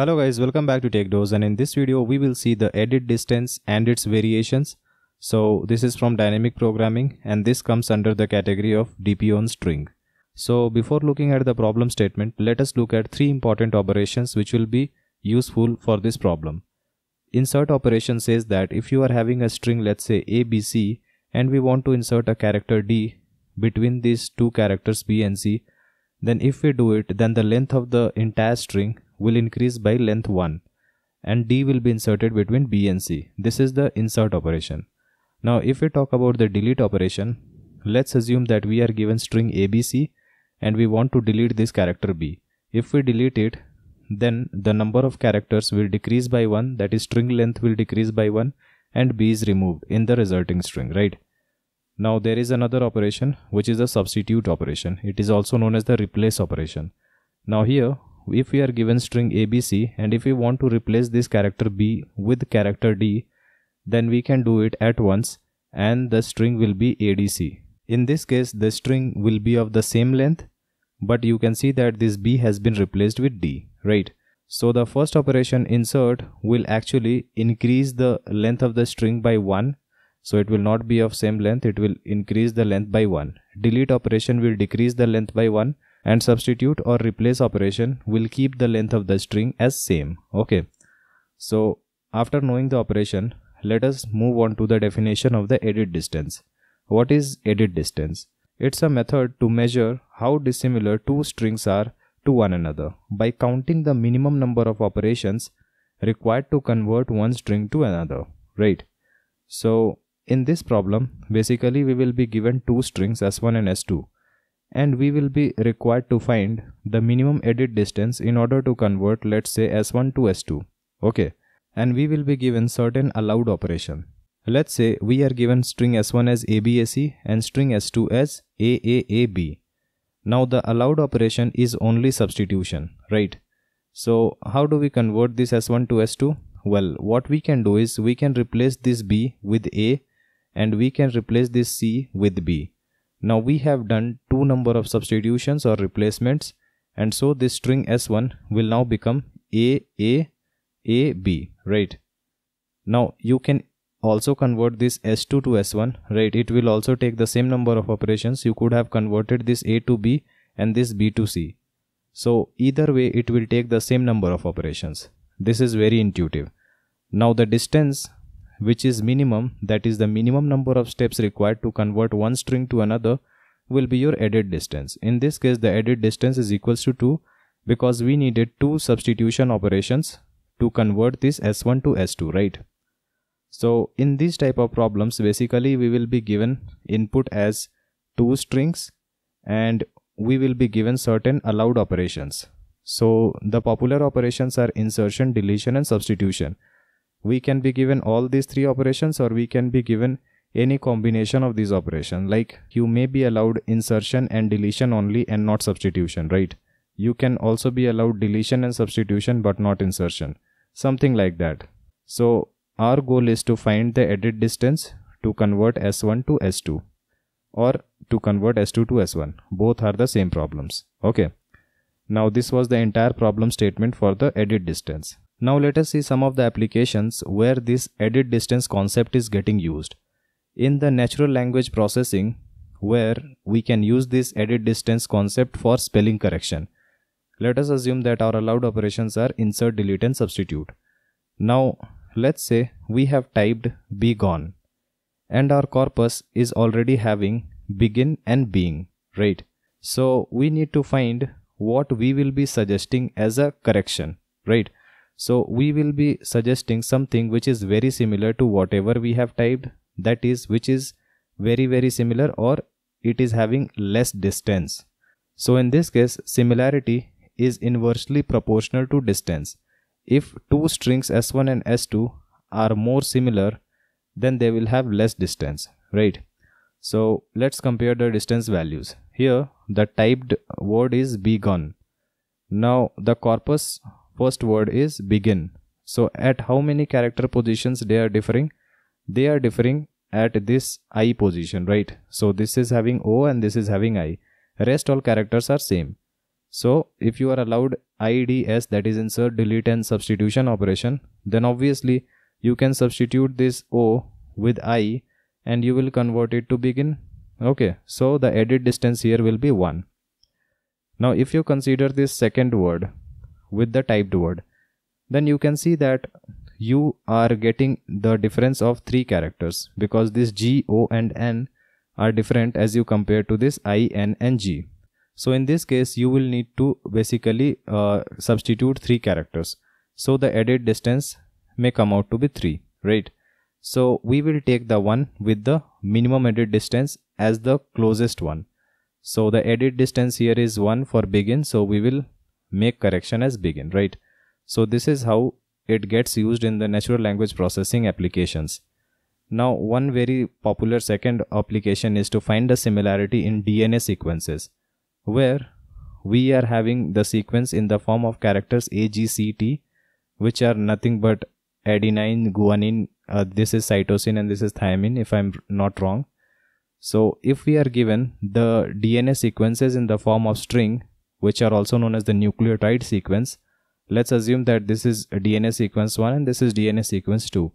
Hello guys, welcome back to TechDose and in this video we will see the edit distance and its variations. So this is from dynamic programming and this comes under the category of DP on string. So before looking at the problem statement, let us look at three important operations which will be useful for this problem. Insert operation says that if you are having a string let's say ABC and we want to insert a character D between these two characters B and C, then if we do it then the length of the entire string will increase by length 1 and D will be inserted between B and C. This is the insert operation. Now if we talk about the delete operation, let's assume that we are given string ABC and we want to delete this character B. If we delete it, then the number of characters will decrease by 1 that is string length will decrease by 1 and B is removed in the resulting string, right? Now there is another operation which is the substitute operation. It is also known as the replace operation. Now here if we are given string abc and if we want to replace this character b with character d then we can do it at once and the string will be adc. In this case the string will be of the same length but you can see that this b has been replaced with d right. So the first operation insert will actually increase the length of the string by 1 so it will not be of same length it will increase the length by 1. Delete operation will decrease the length by 1 and substitute or replace operation will keep the length of the string as same okay so after knowing the operation let us move on to the definition of the edit distance what is edit distance it's a method to measure how dissimilar two strings are to one another by counting the minimum number of operations required to convert one string to another right so in this problem basically we will be given two strings s1 and s2 and we will be required to find the minimum edit distance in order to convert let's say s1 to s2 okay and we will be given certain allowed operation let's say we are given string s1 as abac and string s2 as aaab now the allowed operation is only substitution right so how do we convert this s1 to s2 well what we can do is we can replace this b with a and we can replace this c with b now we have done two number of substitutions or replacements and so this string s1 will now become a a a b right now you can also convert this s2 to s1 right it will also take the same number of operations you could have converted this a to b and this b to c so either way it will take the same number of operations this is very intuitive now the distance which is minimum, that is the minimum number of steps required to convert one string to another will be your edit distance. In this case, the edit distance is equals to 2 because we needed two substitution operations to convert this S1 to S2, right? So in these type of problems, basically we will be given input as two strings and we will be given certain allowed operations. So the popular operations are insertion, deletion and substitution we can be given all these three operations or we can be given any combination of these operations like you may be allowed insertion and deletion only and not substitution right you can also be allowed deletion and substitution but not insertion something like that so our goal is to find the edit distance to convert s1 to s2 or to convert s2 to s1 both are the same problems okay now this was the entire problem statement for the edit distance now let us see some of the applications where this edit distance concept is getting used. In the natural language processing, where we can use this edit distance concept for spelling correction. Let us assume that our allowed operations are insert, delete and substitute. Now let's say we have typed be gone and our corpus is already having begin and being, right? So we need to find what we will be suggesting as a correction, right? So we will be suggesting something which is very similar to whatever we have typed that is which is very very similar or it is having less distance. So in this case similarity is inversely proportional to distance. If two strings S1 and S2 are more similar then they will have less distance right. So let's compare the distance values. Here the typed word is begun. Now the corpus First word is begin. So at how many character positions they are differing? They are differing at this I position, right? So this is having O and this is having I. Rest all characters are same. So if you are allowed IDS that is insert, delete and substitution operation, then obviously you can substitute this O with I and you will convert it to begin. Okay, so the edit distance here will be 1. Now if you consider this second word, with the typed word then you can see that you are getting the difference of three characters because this G, O and N are different as you compare to this I, N and G. So in this case you will need to basically uh, substitute three characters. So the added distance may come out to be 3, right? So we will take the one with the minimum added distance as the closest one. So the added distance here is 1 for begin so we will make correction as begin, right? So this is how it gets used in the natural language processing applications. Now, one very popular second application is to find the similarity in DNA sequences, where we are having the sequence in the form of characters AGCT, which are nothing but adenine, guanine, uh, this is cytosine, and this is thymine, if I'm not wrong. So, if we are given the DNA sequences in the form of string, which are also known as the nucleotide sequence. Let's assume that this is DNA sequence 1 and this is DNA sequence 2.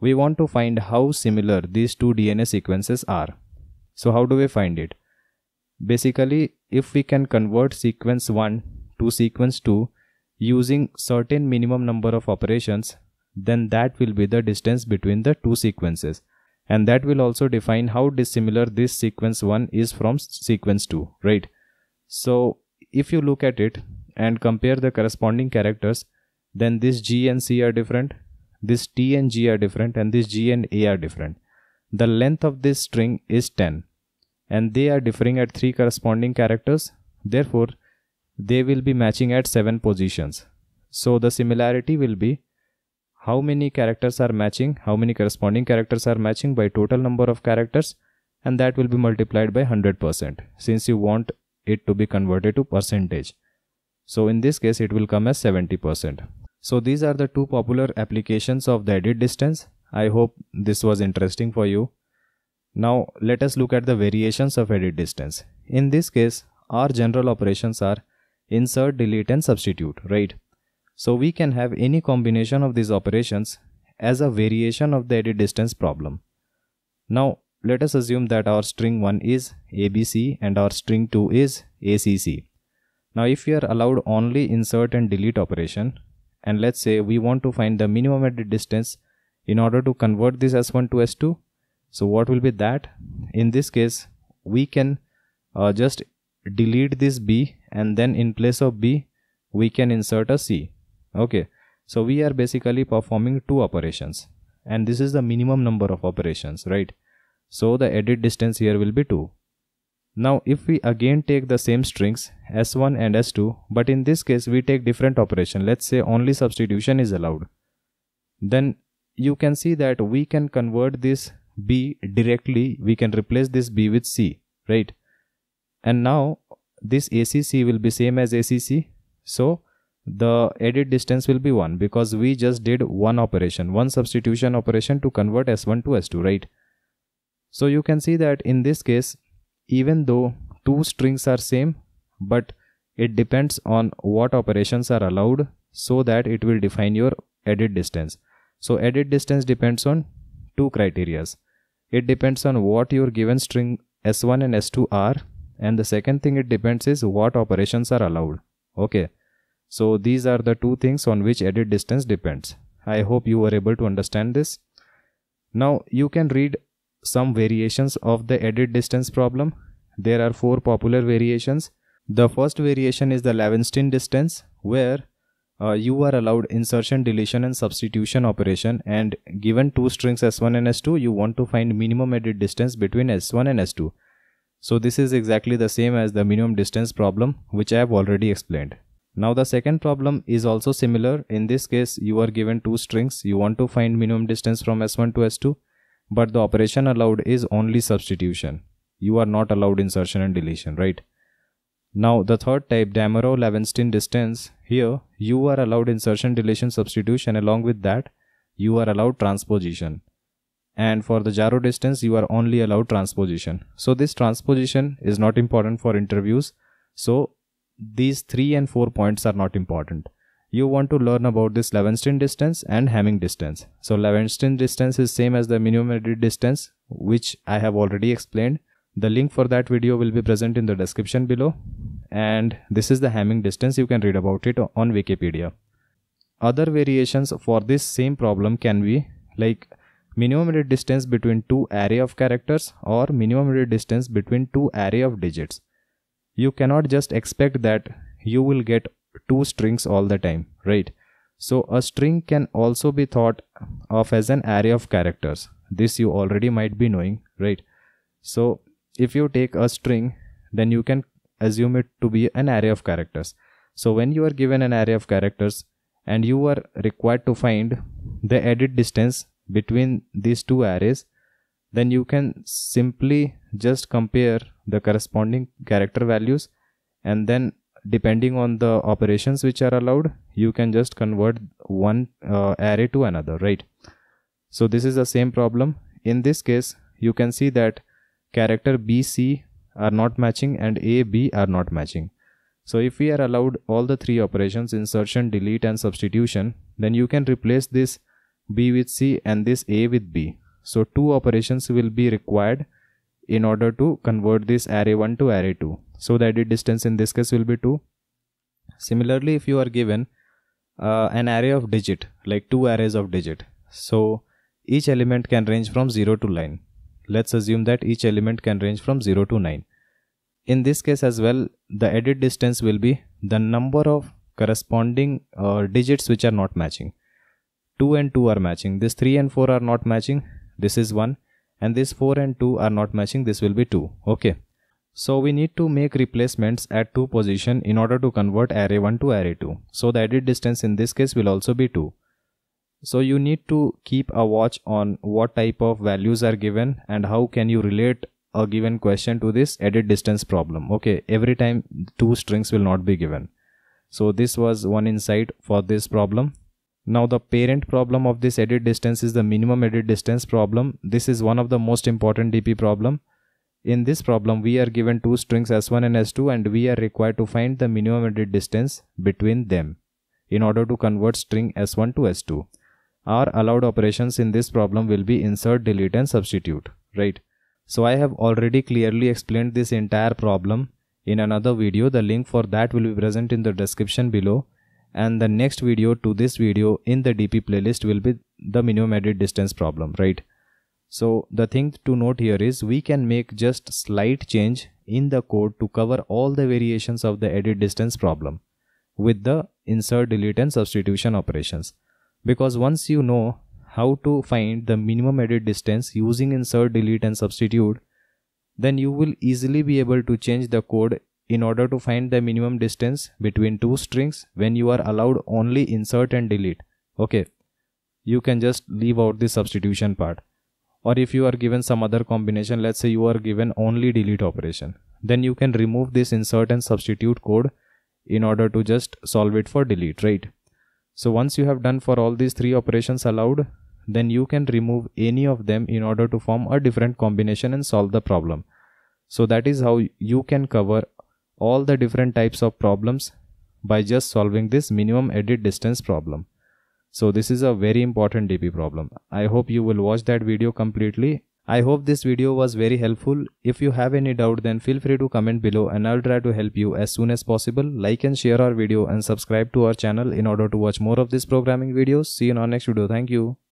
We want to find how similar these two DNA sequences are. So how do we find it? Basically, if we can convert sequence 1 to sequence 2 using certain minimum number of operations, then that will be the distance between the two sequences and that will also define how dissimilar this sequence 1 is from sequence 2 right so if you look at it and compare the corresponding characters then this G and C are different this T and G are different and this G and A are different the length of this string is 10 and they are differing at three corresponding characters therefore they will be matching at seven positions so the similarity will be how many characters are matching how many corresponding characters are matching by total number of characters and that will be multiplied by 100% since you want it to be converted to percentage. So in this case, it will come as 70%. So these are the two popular applications of the edit distance. I hope this was interesting for you. Now let us look at the variations of edit distance. In this case, our general operations are insert, delete and substitute, right? So we can have any combination of these operations as a variation of the edit distance problem. Now let us assume that our string 1 is ABC and our string 2 is ACC. Now if we are allowed only insert and delete operation and let's say we want to find the minimum edit distance in order to convert this S1 to S2. So what will be that? In this case we can uh, just delete this B and then in place of B we can insert a C. Okay. So we are basically performing two operations and this is the minimum number of operations, right? So the edit distance here will be 2. Now if we again take the same strings s1 and s2 but in this case we take different operation let's say only substitution is allowed then you can see that we can convert this b directly we can replace this b with c right and now this acc will be same as acc so the edit distance will be 1 because we just did one operation one substitution operation to convert s1 to s2 right so you can see that in this case, even though two strings are same, but it depends on what operations are allowed so that it will define your edit distance. So edit distance depends on two criterias. It depends on what your given string s1 and s2 are and the second thing it depends is what operations are allowed. Okay. So these are the two things on which edit distance depends. I hope you were able to understand this. Now you can read some variations of the edit distance problem. There are four popular variations. The first variation is the Levenstein distance where uh, you are allowed insertion, deletion and substitution operation and given two strings s1 and s2 you want to find minimum edit distance between s1 and s2. So this is exactly the same as the minimum distance problem which I have already explained. Now the second problem is also similar. In this case you are given two strings. You want to find minimum distance from s1 to s2 but the operation allowed is only substitution. You are not allowed insertion and deletion, right? Now the third type, Damero-Levenstein distance, here you are allowed insertion, deletion, substitution along with that you are allowed transposition. And for the gyro distance you are only allowed transposition. So this transposition is not important for interviews. So these 3 and 4 points are not important you want to learn about this Levenstein distance and Hamming distance. So Levenstein distance is same as the minimum edit distance which I have already explained. The link for that video will be present in the description below and this is the Hamming distance you can read about it on Wikipedia. Other variations for this same problem can be like minimum edit distance between two array of characters or minimum edit distance between two array of digits. You cannot just expect that you will get two strings all the time, right? So a string can also be thought of as an array of characters. This you already might be knowing, right? So if you take a string, then you can assume it to be an array of characters. So when you are given an array of characters and you are required to find the edit distance between these two arrays, then you can simply just compare the corresponding character values and then depending on the operations which are allowed you can just convert one uh, array to another right so this is the same problem in this case you can see that character b c are not matching and a b are not matching so if we are allowed all the three operations insertion delete and substitution then you can replace this b with c and this a with b so two operations will be required in order to convert this array 1 to array 2 so the edit distance in this case will be 2 similarly if you are given uh, an array of digit like two arrays of digit so each element can range from 0 to 9 let's assume that each element can range from 0 to 9 in this case as well the edit distance will be the number of corresponding uh, digits which are not matching 2 and 2 are matching this 3 and 4 are not matching this is 1 and this 4 and 2 are not matching this will be 2 okay so we need to make replacements at two position in order to convert array 1 to array 2. So the edit distance in this case will also be 2. So you need to keep a watch on what type of values are given and how can you relate a given question to this edit distance problem. Okay, every time two strings will not be given. So this was one insight for this problem. Now the parent problem of this edit distance is the minimum edit distance problem. This is one of the most important DP problem in this problem, we are given two strings S1 and S2 and we are required to find the minimum edit distance between them in order to convert string S1 to S2. Our allowed operations in this problem will be insert, delete and substitute, right? So I have already clearly explained this entire problem in another video. The link for that will be present in the description below and the next video to this video in the DP playlist will be the minimum edit distance problem, right? So the thing to note here is we can make just slight change in the code to cover all the variations of the edit distance problem with the insert, delete and substitution operations. Because once you know how to find the minimum edit distance using insert, delete and substitute, then you will easily be able to change the code in order to find the minimum distance between two strings when you are allowed only insert and delete. Okay, you can just leave out the substitution part or if you are given some other combination let's say you are given only delete operation then you can remove this insert and substitute code in order to just solve it for delete right so once you have done for all these three operations allowed then you can remove any of them in order to form a different combination and solve the problem so that is how you can cover all the different types of problems by just solving this minimum edit distance problem so this is a very important DP problem. I hope you will watch that video completely. I hope this video was very helpful. If you have any doubt then feel free to comment below and I'll try to help you as soon as possible. Like and share our video and subscribe to our channel in order to watch more of this programming videos. See you in our next video. Thank you.